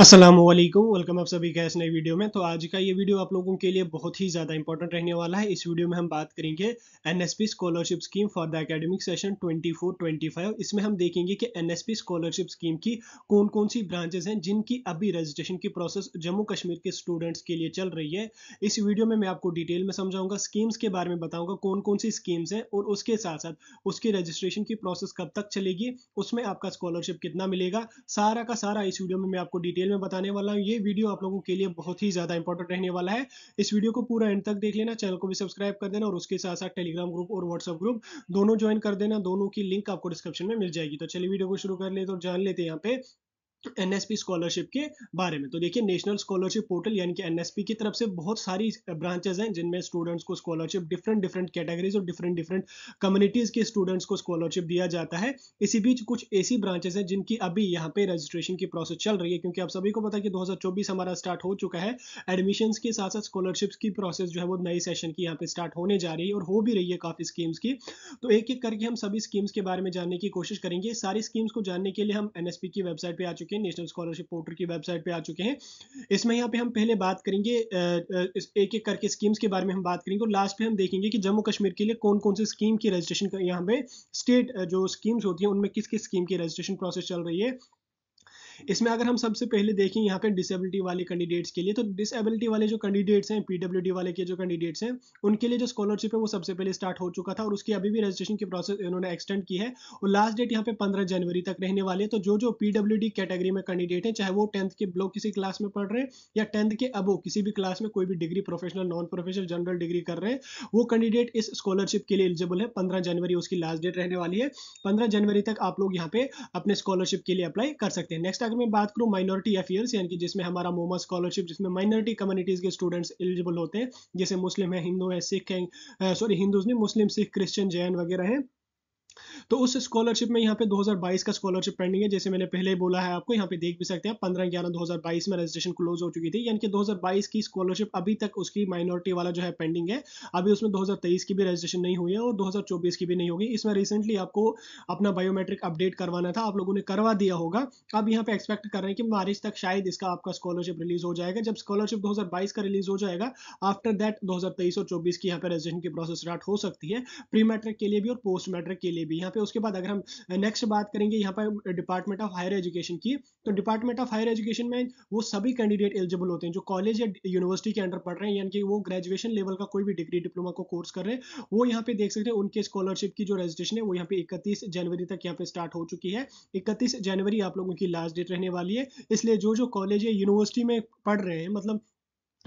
Aslam welcome आप सभी का इस नई वीडियो में तो आज का ये वीडियो आप लोगों के लिए बहुत ही ज़्यादा इंपॉर्टेंट रहने वाला है इस वीडियो में हम बात करेंगे P scholarship scheme for the academic session 24-25 इसमें हम देखेंगे कि एनएसपी स्कॉलरशिप स्कीम की कौन कौन सी ब्रांचेस हैं जिनकी अभी रजिस्ट्रेशन की प्रोसेस जम्मू कश्मीर के स्टूडेंट्स के लिए चल रही है इस वीडियो में मैं आपको डिटेल में समझाऊंगा स्कीम्स के बारे में बताऊँगा कौन कौन सी स्कीम्स हैं और उसके साथ साथ उसकी रजिस्ट्रेशन की प्रोसेस कब तक चलेगी उसमें आपका स्कॉलरशिप कितना मिलेगा सारा का सारा इस वीडियो में मैं आपको डिटेल डिटेल में बताने वाला हूँ ये वीडियो आप लोगों के लिए बहुत ही ज़्यादा इंपॉर्टेंट रहने वाला है इस वीडियो को पूरा एंड तक देख लेना चैनल को भी सब्सक्राइब कर देना और उसके साथ साथ टेलीग्राम ग्रुप और व्हाट्सअप ग्रुप दोनों ज्वाइन कर देना दोनों की लिंक आपको डिस्क्रिप्शन में मिल जाएगी तो चलिए वीडियो को शुरू कर लेते और जान लेते हैं यहाँ पे एनएसपी स्कॉलरशिप के बारे में तो देखिए नेशनल स्कॉलरशिप पोर्टल यानी कि एनएसपी की तरफ से बहुत सारी ब्रांचेज हैं जिनमें स्टूडेंट्स को स्कॉलरशिप डिफरेंट डिफरेंट कैटेगरीज और डिफरेंट डिफरेंट कम्युनिटीज के स्टूडेंट्स को स्कॉलरशिप दिया जाता है इसी बीच कुछ ऐसी ब्रांचेस हैं जिनकी अभी यहाँ पे रजिस्ट्रेशन की प्रोसेस चल रही है क्योंकि आप सभी को पता है कि दो हमारा स्टार्ट हो चुका है एडमिशन के साथ साथ स्कॉलरशिप की प्रोसेस जो है वो नई सेशन की यहाँ पे स्टार्ट होने जा रही है और हो भी रही है काफी स्कीम्स की तो एक एक करके हम सभी स्कीम्स के बारे में जानने की कोशिश करेंगे सारी स्कीम्स को जानने के लिए हम एनएसपी की वेबसाइट पर आ चुके चुके हैं नेशनल स्कॉलरशिप पोर्टल की वेबसाइट पे आ चुके हैं इसमें यहाँ पे हम पहले बात करेंगे एक एक करके स्कीम्स के बारे में हम बात करेंगे और लास्ट पे हम देखेंगे कि जम्मू कश्मीर के लिए कौन कौन सी स्कीम की रजिस्ट्रेशन यहाँ पे स्टेट जो स्कीम्स होती हैं उनमें किस किस स्कीम की रजिस्ट्रेशन प्रोसेस चल रही है इसमें अगर हम सबसे पहले देखें यहाँ पे डिसेबिलिटी वाले कैंडिडेट्स के लिए तो डिसेबिलिटी वाले जो कैंडिडेट्स हैं पीडब्ल्यूडी वाले के जो कैंडिडेट्स हैं उनके लिए जो स्कॉलरशिप है वो सबसे पहले स्टार्ट हो चुका था और उसकी अभी भी रजिस्ट्रेशन की प्रोसेस इन्होंने एक्सटेंड की है और लास्ट डेट यहाँ पे पंद्रह जनवरी तक रहने वाले तो जो जो पीडब्ल्यू कैटेगरी में कैंडिडेट है चाहे वो टेंथ के ब्लॉक किसी क्लास में पढ़ रहे हैं या टेंथ के अबो किसी भी क्लास में कोई भी degree professional non professional general degree कर रहे हैं वो कैंडिडेट इस स्कॉलरशिप के लिए एलिजिबल है पंद्रह जनवरी उसकी लास्ट डेट रहने वाली है पंद्रह जनवरी तक आप लोग यहाँ पे अपने स्कॉलरशिप के लिए अप्लाई कर सकते हैं नेक्स्ट इसका अगर मैं बात करूँ माइनॉरिटी अफेयर्स यानी कि जिसमें हमारा मोमा स्कॉलरशिप जिसमें माइनॉरिटी कम्युनिटीज़ के स्टूडेंट्स एलिजिबल होते हैं जैसे मुस्लिम है हिंदू है सिख है सॉरी हिंदूज नहीं मुस्लिम सिख क्रिश्चियन जैन वगैरह हैं तो उस स्कॉलरशिप में यहाँ पे 2022 का स्कॉलरशिप पेंडिंग है जैसे मैंने पहले बोला है आपको यहाँ पे देख भी सकते हैं पंद्रह ग्यारह 2022 में रजिस्ट्रेशन क्लोज हो चुकी थी यानी कि 2022 की स्कॉलरशिप अभी तक उसकी माइनॉरिटी वाला जो है पेंडिंग है अभी उसमें 2023 की भी रजिस्ट्रेशन नहीं हुई है और 2024 की भी नहीं होगी इसमें रिसेंटली आपको अपना बायोमेट्रिक अपडेट करवाना था आप लोगों ने करवा दिया होगा अब यहाँ पे एक्सपेक्ट कर रहे हैं कि मार्च तक शायद इसका आपका स्कॉलरशिप रिलीज हो जाएगा जब स्कॉलरशिप दो का रिलीज हो जाएगा आफ्टर दैट दो और चौबीस की यहाँ पे रजिस्ट्रेशन की प्रोसेस स्टार्ट हो सकती है प्री मैट्रिक के लिए भी और पोस्ट मैट्रिक के लिए ये भी यहाँ पे उसके बाद अगर हम नेक्स्ट बात करेंगे यहाँ पर डिपार्टमेंट ऑफ हायर एजुकेशन की तो डिपार्टमेंट ऑफ हायर एजुकेशन में वो सभी कैंडिडेट एलिजिबल होते हैं जो कॉलेज या यूनिवर्सिटी के अंडर पढ़ रहे हैं यानी कि वो ग्रेजुएशन लेवल का कोई भी डिग्री डिप्लोमा को कोर्स कर रहे हैं वो यहाँ पे देख सकते हैं उनके स्कॉलरशिप की जो रजिस्ट्रेशन है वो यहाँ पे इकतीस जनवरी तक यहाँ पे स्टार्ट हो चुकी है इकतीस जनवरी आप लोगों की लास्ट डेट रहने वाली है इसलिए जो जो कॉलेज या यूनिवर्सिटी में पढ़ रहे हैं मतलब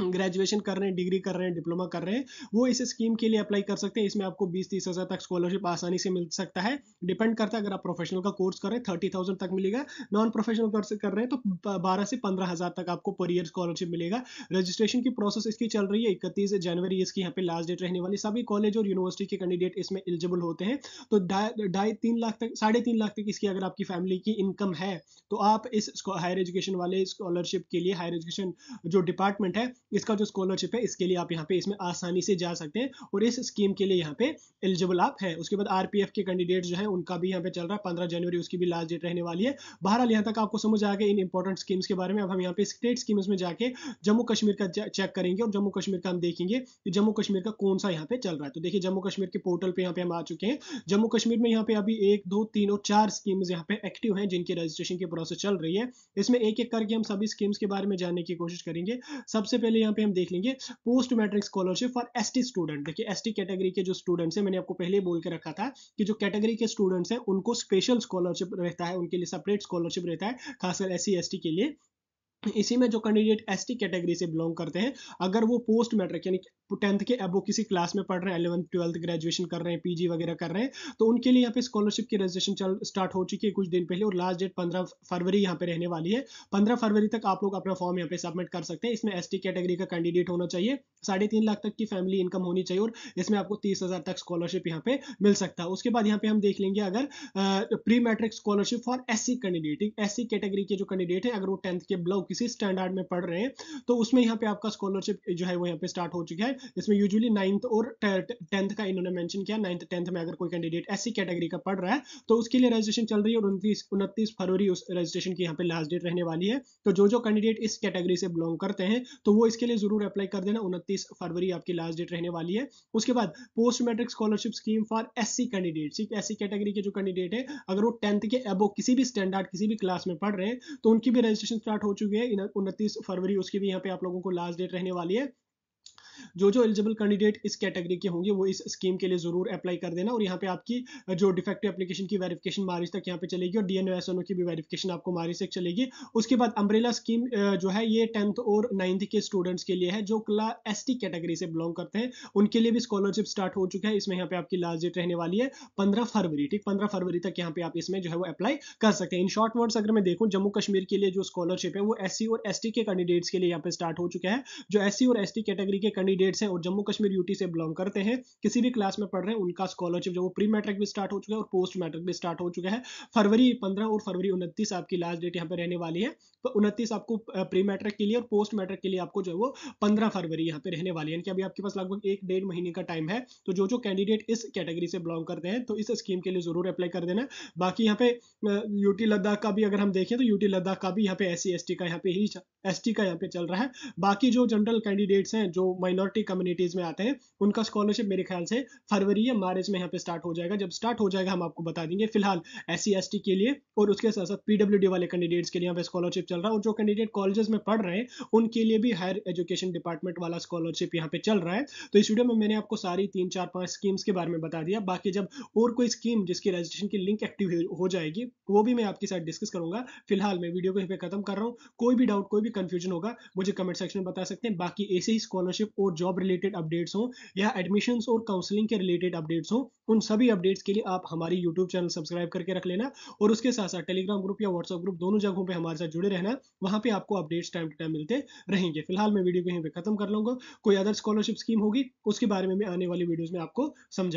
ग्रेजुएशन कर रहे हैं डिग्री कर रहे हैं डिप्लोमा कर रहे हैं वो इस स्कीम के लिए अप्लाई कर सकते हैं इसमें आपको बीस तीस हज़ार तक स्कॉलरशिप आसानी से मिल सकता है डिपेंड करता है अगर आप प्रोफेशनल का कोर्स कर रहे हैं थर्टी थाउजेंड तक मिलेगा नॉन प्रोफेशनल कोर्स कर रहे हैं तो बारह से पंद्रह हज़ार तक आपको पर ईयर स्कॉलरशिप मिलेगा रजिस्ट्रेशन की प्रोसेस इसकी चल रही है इकतीस जनवरी इसकी यहाँ पे लास्ट डेट रहने वाली सभी कॉलेज और यूनिवर्सिटी के कैंडिडेट इसमें एलिजिबल होते हैं तो ढाई तीन लाख तक साढ़े तीन लाख तक इसकी अगर आपकी फैमिली की इनकम है तो आप इस हायर एजुकेशन वाले स्कॉलरशिप के लिए हायर एजुकेशन जो डिपार्टमेंट है इसका जो स्कॉलरशिप है इसके लिए आप यहाँ पे इसमें आसानी से जा सकते हैं और इस स्कीम के लिए यहाँ पे एलिजिबल आप हैं उसके बाद आरपीएफ के कैंडिडेट जो है उनका भी यहाँ पे चल रहा है पंद्रह जनवरी उसकी भी लास्ट डेट रहने वाली है बहरहाल यहाँ तक आपको समझ आ गया इन इंपॉर्टेंट स्कीम्स के बारे में अब हम यहाँ पे स्टेट स्कीम्स में जाके जम्मू कश्मीर का चेक करेंगे और जम्मू कश्मीर का हम देखेंगे कि जम्मू कश्मीर का कौन सा यहाँ पे चल रहा है तो देखिए जम्मू कश्मीर के पोर्टल पर यहाँ पे हम आ चुके हैं जम्मू कश्मीर में यहाँ पे अभी एक दो तीन और चार स्कीम्स यहाँ पे एक्टिव हैं जिनके रजिस्ट्रेशन की प्रोसेस चल रही है इसमें एक एक करके हम सभी स्कीम्स के बारे में जानने की कोशिश करेंगे सबसे पहले पहले यहाँ पे हम देख लेंगे post matric scholarship for S student देखिए एस कैटेगरी के जो स्टूडेंट्स हैं मैंने आपको पहले बोल के रखा था कि जो कैटेगरी के स्टूडेंट्स हैं उनको स्पेशल स्कॉलरशिप रहता है उनके लिए सेपरेट स्कॉलरशिप रहता है खासकर एस सी के लिए इसी में जो कैंडिडेट एस टी कैटेगरी से बिलोंग करते हैं अगर वो पोस्ट मैट्रिक यानी टेंथ के अब वो किसी क्लास में पढ़ रहे हैं एलेवंथ ट्वेल्थ ग्रेजुएशन कर रहे हैं पीजी वगैरह कर रहे हैं तो उनके लिए यहाँ पे स्कॉलरशिप की रजिस्ट्रेशन चल स्टार्ट हो चुकी है कुछ दिन पहले और लास्ट डेट पंद्रह फरवरी यहाँ पे रहने वाली है पंद्रह फरवरी तक आप लोग अपना फॉर्म यहाँ पे सबमिट कर सकते हैं इसमें एस कैटेगरी का कैंडिडेट होना चाहिए साढ़े तीन लाख तक की फैमिली इनकम होनी चाहिए और इसमें आपको तीस हज़ार तक स्कॉलरशिप यहाँ पे मिल सकता है उसके बाद यहाँ पे हम देख लेंगे अगर pre matric scholarship for S candidate S category के जो कैंडिडेट है अगर वो टेंथ के ब्लॉक किसी स्टैंडर्ड में पढ़ रहे हैं तो उसमें यहाँ पे आपका स्कॉलरशिप जो है वो यहाँ पे स्टार्ट हो चुका है इसमें यूजुअली नाइन्थ और टेंथ का इन्होंने मैंशन किया नाइन्थ टेंथ में अगर कोई कैंडिडेट ऐसी कैटेगरी का पढ़ रहा है तो उसके लिए रजिस्ट्रेशन चल रही है और उनतीस उनतीस फरवरी उस रजिस्ट्रेशन की यहाँ पे लास्ट डेट रहने वाली है तो जो जो कैंडिडेट इस कैटेगरी से बिलोंग करते हैं तो वो इसके लिए जरूर अप्लाई कर देना उनतीस फरवरी आपकी लास्ट डेट रहने वाली है उसके बाद post matric scholarship scheme for S C candidate ठीक एस कैटेगरी के जो कैंडिडेट है अगर वो टेंथ के एबो किसी भी स्टैंडर्ड किसी भी क्लास में पढ़ रहे हैं तो उनकी भी रजिस्ट्रेशन स्टार्ट हो चुकी है है उनतीस फरवरी उसकी भी यहाँ पे आप लोगों को लास्ट डेट रहने वाली है जो जो एलिजिबल कैंडिडेट इस कैटेगरी के होंगे वो इस स्कीम के लिए ज़रूर अप्लाई कर देना और यहाँ पे आपकी जो डिफेक्टिव एप्लीकेशन की वेरिफिकेशन मारिज तक यहाँ पे चलेगी और डी एन की भी वेरिफिकेशन आपको मारिज तक चलेगी उसके बाद अम्ब्रेला स्कीम जो है ये टेंथ और नाइन्थ के स्टूडेंट्स के लिए है जो क्ला एस कैटेगरी से बिलोंग करते हैं उनके लिए भी स्कॉलरशिप स्टार्ट हो चुका है इसमें यहाँ पे आपकी लास्ट डेट रहने वाली है पंद्रह फरवरी ठीक पंद्रह फरवरी तक यहाँ पे आप इसमें जो है वो अप्लाई कर सकते हैं इन शॉर्ट वर्ड्स अगर मैं देखूँ जम्मू कश्मीर के लिए जो स्कॉलरशिप है वो एस और एस के कैंडिडेट्स के लिए यहाँ पे स्टार्ट हो चुका है जो एस और एस कैटेगरी के कैंडिडेट्स हैं और जम्मू कश्मीर यूटी से बिलोंग करते हैं किसी भी क्लास में पढ़ रहे हैं उनका स्कॉलरशिप जो वो प्री मैट्रिक भी स्टार्ट हो चुका है और पोस्ट मैट्रिक भी स्टार्ट हो चुका है फरवरी पंद्रह और फरवरी उनतीस आपकी लास्ट डेट यहाँ पर रहने वाली है तो उनतीस आपको प्री मैट्रिक के लिए और पोस्ट मैट्रिक के लिए आपको जो है वो पंद्रह फरवरी यहाँ पे रहने वाली है यानी कि अभी आपके पास लगभग एक डेढ़ महीने का टाइम है तो जो जो कैंडिडेट इस कैटेगरी से बिलोंग करते हैं तो इस स्कीम के लिए जरूर अप्लाई कर देना बाकी यहाँ पे यूटी लद्दाख का भी अगर हम देखें तो यूटी लद्दाख का भी यहाँ पे एस सी का यहाँ पे ही एस का यहाँ पे चल रहा है बाकी जो जनरल कैंडिडेट्स हैं जो माइनर माइनॉरिटी कम्युनिटीज में आते हैं उनका स्कॉलरशिप मेरे ख्याल से फरवरी या मार्च में यहाँ पे स्टार्ट हो जाएगा जब स्टार्ट हो जाएगा हम आपको बता देंगे फिलहाल एस सी e के लिए और उसके साथ साथ पीडब्ल्यू वाले कैंडिडेट्स के लिए यहाँ पे स्कॉलरशिप चल रहा है और जो कैंडिडेट कॉलेजेस में पढ़ रहे हैं उनके लिए भी हायर एजुकेशन डिपार्टमेंट वाला स्कॉलरशिप यहाँ पे चल रहा है तो इस वीडियो में मैंने आपको सारी तीन चार पांच स्कीम्स के बारे में बता दिया बाकी जब और कोई स्कीम जिसकी रजिस्ट्रेशन की लिंक एक्टिव हो जाएगी वो भी मैं आपके साथ डिस्कस करूंगा फिलहाल मैं वीडियो को यहीं पे खत्म कर रहा हूँ कोई भी डाउट कोई भी कंफ्यूजन होगा मुझे कमेंट सेक्शन में बता सकते हैं बाकी ऐसे ही स्कॉलरशिप और और जॉब रिलेटेड अपडेट्स हो या एडमिशन्स और काउंसलिंग के रिलेटेड अपडेट्स हो उन सभी अपडेट्स के लिए आप हमारी यूट्यूब चैनल सब्सक्राइब करके रख लेना और उसके साथ साथ टेलीग्राम ग्रुप या व्हाट्सएप ग्रुप दोनों जगहों पर हमारे साथ जुड़े रहना वहाँ पर आपको अपडेट्स टाइम टू टाइम मिलते रहेंगे फिलहाल मैं वीडियो को यहीं पर खत्म कर लूँगा कोई अदर स्कॉलरशिप स्कीम होगी उसके बारे में मैं आने वाली वीडियोज़ में आपको समझा